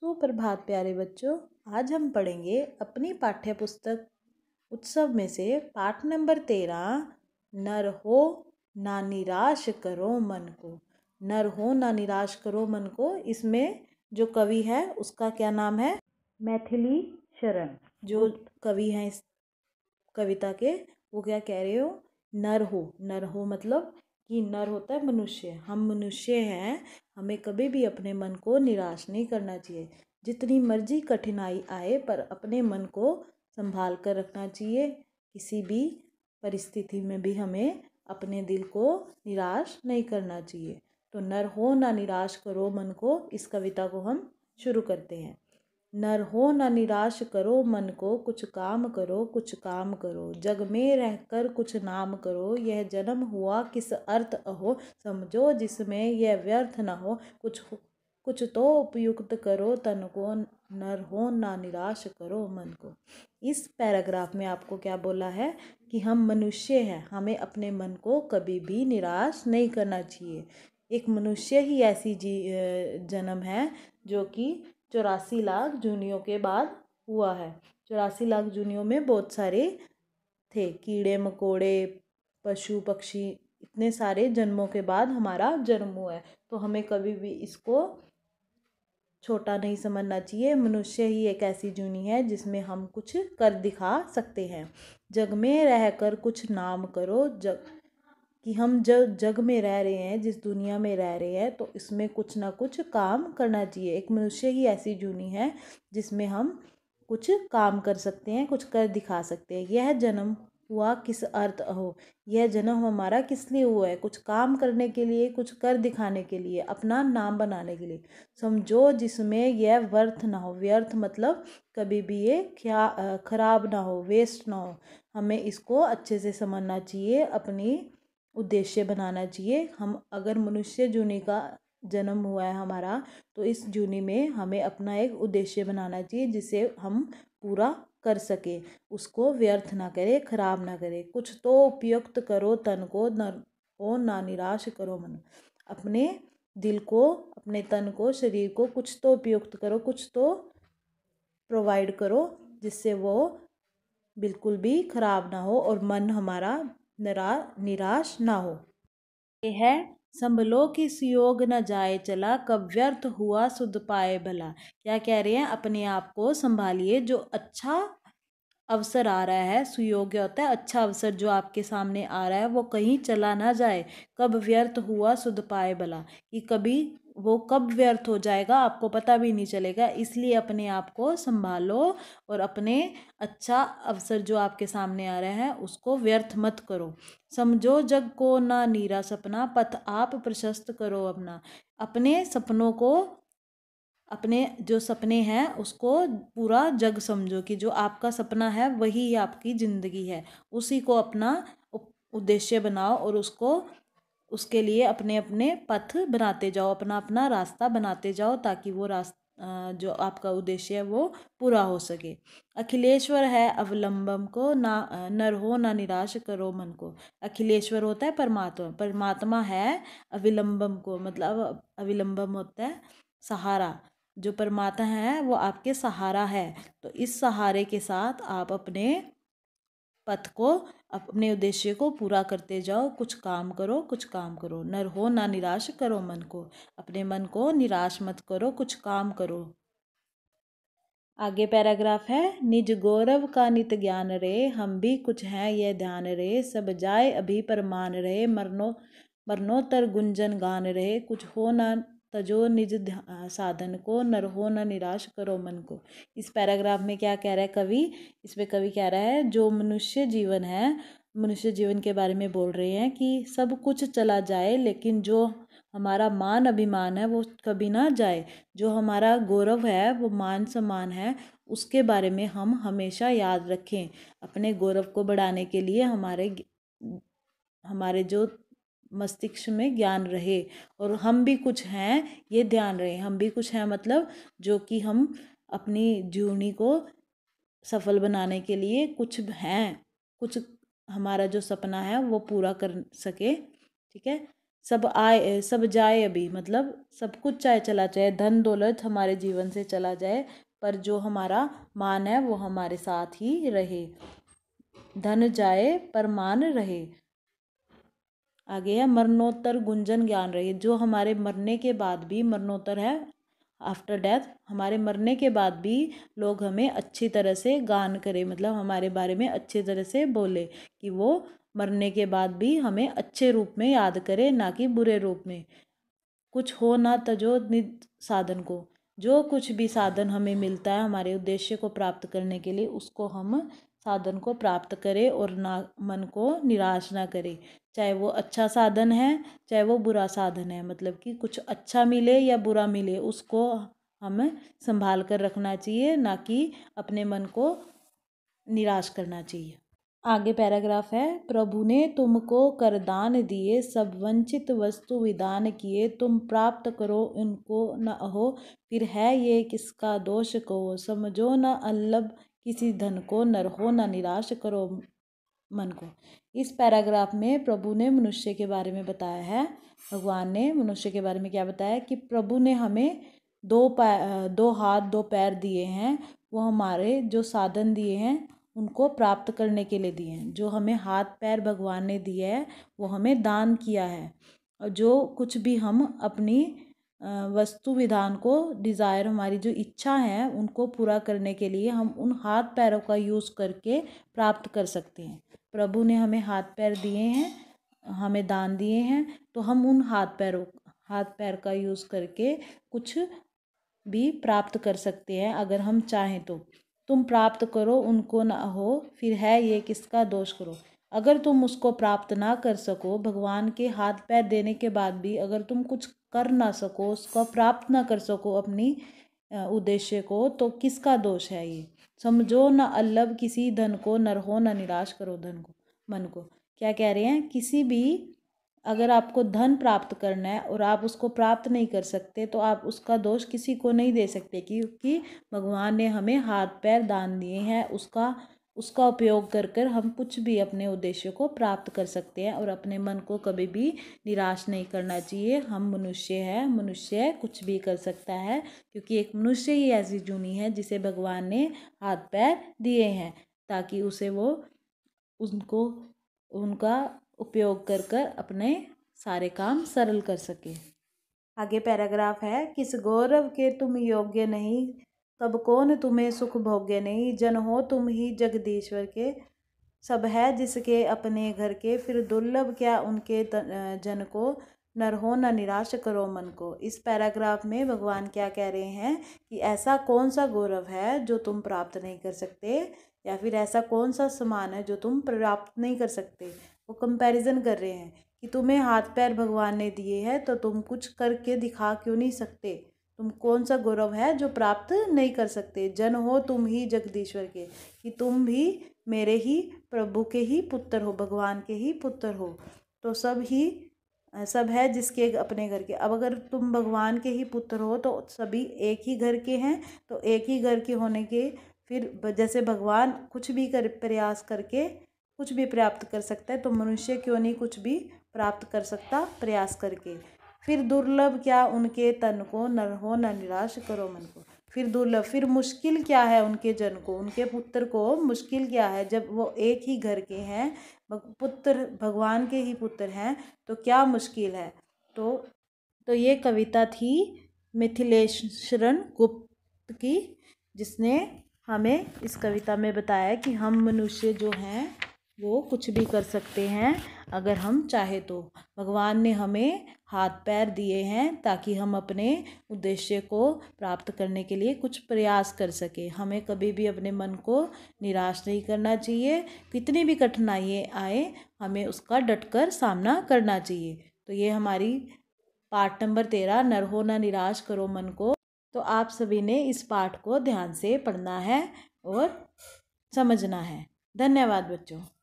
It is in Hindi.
सुप्रभात प्यारे बच्चों आज हम पढ़ेंगे अपनी पाठ्य पुस्तक उत्सव में से पाठ नंबर तेरह नर हो ना निराश करो मन को नर हो ना निराश करो मन को इसमें जो कवि है उसका क्या नाम है मैथिली शरण जो कवि हैं इस कविता के वो क्या कह रहे हो नर हो नर हो मतलब कि नर होता है मनुष्य हम मनुष्य हैं हमें कभी भी अपने मन को निराश नहीं करना चाहिए जितनी मर्जी कठिनाई आए पर अपने मन को संभाल कर रखना चाहिए किसी भी परिस्थिति में भी हमें अपने दिल को निराश नहीं करना चाहिए तो नर हो ना निराश करो मन को इस कविता को हम शुरू करते हैं नर हो न निराश करो मन को कुछ काम करो कुछ काम करो जग में रहकर कुछ नाम करो यह जन्म हुआ किस अर्थ अहो समझो जिसमें यह व्यर्थ न हो कुछ कुछ तो उपयुक्त करो तन को नर हो ना निराश करो मन को इस पैराग्राफ में आपको क्या बोला है कि हम मनुष्य हैं हमें अपने मन को कभी भी निराश नहीं करना चाहिए एक मनुष्य ही ऐसी जी जन्म है जो कि चौरासी लाख जूनियों के बाद हुआ है चौरासी लाख जूनियों में बहुत सारे थे कीड़े मकोड़े पशु पक्षी इतने सारे जन्मों के बाद हमारा जन्म हुआ है तो हमें कभी भी इसको छोटा नहीं समझना चाहिए मनुष्य ही एक ऐसी जूनी है जिसमें हम कुछ कर दिखा सकते हैं जग में रह कर कुछ नाम करो जग कि हम जब जग में रह रहे हैं जिस दुनिया में रह रहे हैं तो इसमें कुछ ना कुछ काम करना चाहिए एक मनुष्य ही ऐसी जूनी है जिसमें हम कुछ काम कर सकते हैं कुछ कर दिखा सकते हैं यह जन्म हुआ किस अर्थ हो यह जन्म हमारा किस लिए हुआ है कुछ काम करने के लिए कुछ कर दिखाने के लिए अपना नाम बनाने के लिए समझो जिसमें यह वर्थ ना हो व्यर्थ मतलब कभी भी ये ख्या खराब ना हो वेस्ट ना हो हमें इसको अच्छे से समझना चाहिए अपनी उद्देश्य बनाना चाहिए हम अगर मनुष्य जूनी का जन्म हुआ है हमारा तो इस जूनी में हमें अपना एक उद्देश्य बनाना चाहिए जिसे हम पूरा कर सके उसको व्यर्थ ना करे खराब ना करे कुछ तो उपयुक्त करो तन को न ओ ना निराश करो मन अपने दिल को अपने तन को शरीर को कुछ तो उपयुक्त करो कुछ तो प्रोवाइड करो जिससे वो बिल्कुल भी ख़राब ना हो और मन हमारा निरा निराश ना हो यह है संभलो कि सुयोग न जाए चला कब व्यर्थ हुआ सुध पाए भला क्या कह रहे हैं अपने आप को संभालिए जो अच्छा अवसर आ रहा है सुयोग होता है अच्छा अवसर जो आपके सामने आ रहा है वो कहीं चला ना जाए कब व्यर्थ हुआ सुध पाए भला कि कभी वो कब व्यर्थ हो जाएगा आपको पता भी नहीं चलेगा इसलिए अपने आप को संभालो और अपने अच्छा अवसर जो आपके सामने आ रहा है उसको व्यर्थ मत करो समझो जग को ना नीरा सपना पथ आप प्रशस्त करो अपना अपने सपनों को अपने जो सपने हैं उसको पूरा जग समझो कि जो आपका सपना है वही आपकी ज़िंदगी है उसी को अपना उद्देश्य बनाओ और उसको उसके लिए अपने अपने पथ बनाते जाओ अपना अपना रास्ता बनाते जाओ ताकि वो रास्ता जो आपका उद्देश्य है वो पूरा हो सके अखिलेश्वर है अवलंबम को ना नर हो ना निराश करो मन को अखिलेश्वर होता है परमात्मा परमात्मा है अविलंबम को मतलब अविलंबम होता है सहारा जो परमात्मा है वो आपके सहारा है तो इस सहारे के साथ आप अपने पथ को अपने उद्देश्य को पूरा करते जाओ कुछ काम करो कुछ काम करो नर हो ना निराश करो मन को अपने मन को निराश मत करो कुछ काम करो आगे पैराग्राफ है निज गौरव का नित ज्ञान रे हम भी कुछ हैं यह ध्यान रे सब जाए अभी परमान रहे मरनो मरनोतर गुंजन गान रहे कुछ हो ना तजो निज साधन को नर हो न निराश करो मन को इस पैराग्राफ में क्या कह रहा है कवि इसमें कवि कह रहा है जो मनुष्य जीवन है मनुष्य जीवन के बारे में बोल रहे हैं कि सब कुछ चला जाए लेकिन जो हमारा मान अभिमान है वो कभी ना जाए जो हमारा गौरव है वो मान सम्मान है उसके बारे में हम हमेशा याद रखें अपने गौरव को बढ़ाने के लिए हमारे हमारे जो मस्तिष्क में ज्ञान रहे और हम भी कुछ हैं ये ध्यान रहे हम भी कुछ हैं मतलब जो कि हम अपनी जीवनी को सफल बनाने के लिए कुछ हैं कुछ हमारा जो सपना है वो पूरा कर सके ठीक है सब आए सब जाए अभी मतलब सब कुछ चाहे चला जाए धन दौलत हमारे जीवन से चला जाए पर जो हमारा मान है वो हमारे साथ ही रहे धन जाए पर मान रहे आगे है मरणोत्तर गुंजन ज्ञान रही जो हमारे मरने के बाद भी मरणोत्तर है आफ्टर डेथ हमारे मरने के बाद भी लोग हमें अच्छी तरह से गान करें मतलब हमारे बारे में अच्छी तरह से बोले कि वो मरने के बाद भी हमें अच्छे रूप में याद करें ना कि बुरे रूप में कुछ हो ना तजो नित साधन को जो कुछ भी साधन हमें मिलता है हमारे उद्देश्य को प्राप्त करने के लिए उसको हम साधन को प्राप्त करे और ना मन को निराश ना करे चाहे वो अच्छा साधन है चाहे वो बुरा साधन है मतलब कि कुछ अच्छा मिले या बुरा मिले उसको हमें संभाल कर रखना चाहिए ना कि अपने मन को निराश करना चाहिए आगे पैराग्राफ है प्रभु ने तुमको करदान दिए सब वंचित वस्तु विदान किए तुम प्राप्त करो उनको न अहो फिर है ये किसका दोष को समझो न अल्लभ किसी धन को हो न निराश करो मन को इस पैराग्राफ में प्रभु ने मनुष्य के बारे में बताया है भगवान ने मनुष्य के बारे में क्या बताया कि प्रभु ने हमें दो पैर दो हाथ दो पैर दिए हैं वो हमारे जो साधन दिए हैं उनको प्राप्त करने के लिए दिए हैं जो हमें हाथ पैर भगवान ने दिया है वो हमें दान किया है और जो कुछ भी हम अपनी वस्तु विधान को डिज़ायर हमारी जो इच्छा है उनको पूरा करने के लिए हम उन हाथ पैरों का यूज़ करके प्राप्त कर सकते हैं प्रभु ने हमें हाथ पैर दिए हैं हमें दान दिए हैं तो हम उन हाथ पैरों हाथ पैर का यूज़ करके कुछ भी प्राप्त कर सकते हैं अगर हम चाहें तो तुम प्राप्त करो उनको ना हो फिर है ये किसका दोष करो अगर तुम उसको प्राप्त ना कर सको भगवान के हाथ पैर देने के बाद भी अगर तुम कुछ कर ना सको उसको प्राप्त ना कर सको अपनी उद्देश्य को तो किसका दोष है ये समझो ना अल्लभ किसी धन को रहो ना निराश करो धन को मन को क्या कह रहे हैं किसी भी अगर आपको धन प्राप्त करना है और आप उसको प्राप्त नहीं कर सकते तो आप उसका दोष किसी को नहीं दे सकते क्योंकि भगवान ने हमें हाथ पैर दान दिए हैं उसका उसका उपयोग कर कर हम कुछ भी अपने उद्देश्य को प्राप्त कर सकते हैं और अपने मन को कभी भी निराश नहीं करना चाहिए हम मनुष्य हैं मनुष्य कुछ भी कर सकता है क्योंकि एक मनुष्य ही ऐसी जूनी है जिसे भगवान ने हाथ पैर दिए हैं ताकि उसे वो उनको उनका उपयोग कर कर अपने सारे काम सरल कर सके आगे पैराग्राफ है किस गौरव के तुम योग्य नहीं तब कौन तुम्हें सुख भोग्य नहीं जन हो तुम ही जगदीश्वर के सब है जिसके अपने घर के फिर दुर्लभ क्या उनके जन को नर हो न निराश करो मन को इस पैराग्राफ में भगवान क्या कह रहे हैं कि ऐसा कौन सा गौरव है जो तुम प्राप्त नहीं कर सकते या फिर ऐसा कौन सा समान है जो तुम प्राप्त नहीं कर सकते वो कंपैरिजन कर रहे हैं कि तुम्हें हाथ पैर भगवान ने दिए हैं तो तुम कुछ करके दिखा क्यों नहीं सकते तुम कौन सा गौरव है जो प्राप्त नहीं कर सकते जन हो तुम ही जगदीश्वर के कि तुम भी मेरे ही प्रभु के ही पुत्र हो भगवान के ही पुत्र हो तो सब ही सब है जिसके अपने घर के अब अगर तुम भगवान के ही पुत्र हो तो सभी एक ही घर के हैं तो एक ही घर के होने के फिर जैसे भगवान कुछ भी कर प्रयास करके कुछ भी प्राप्त कर सकता है तो मनुष्य क्यों नहीं कुछ भी प्राप्त कर सकता प्रयास करके फिर दुर्लभ क्या उनके तन को न हो न निराश करो मन को फिर दुर्लभ फिर मुश्किल क्या है उनके जन को उनके पुत्र को मुश्किल क्या है जब वो एक ही घर के हैं पुत्र भगवान के ही पुत्र हैं तो क्या मुश्किल है तो तो ये कविता थी मिथिलेशरण गुप्त की जिसने हमें इस कविता में बताया कि हम मनुष्य जो हैं वो कुछ भी कर सकते हैं अगर हम चाहे तो भगवान ने हमें हाथ पैर दिए हैं ताकि हम अपने उद्देश्य को प्राप्त करने के लिए कुछ प्रयास कर सके हमें कभी भी अपने मन को निराश नहीं करना चाहिए कितनी भी कठिनाइएँ आए हमें उसका डटकर सामना करना चाहिए तो ये हमारी पार्ट नंबर तेरह नर हो ना निराश करो मन को तो आप सभी ने इस पाठ को ध्यान से पढ़ना है और समझना है धन्यवाद बच्चों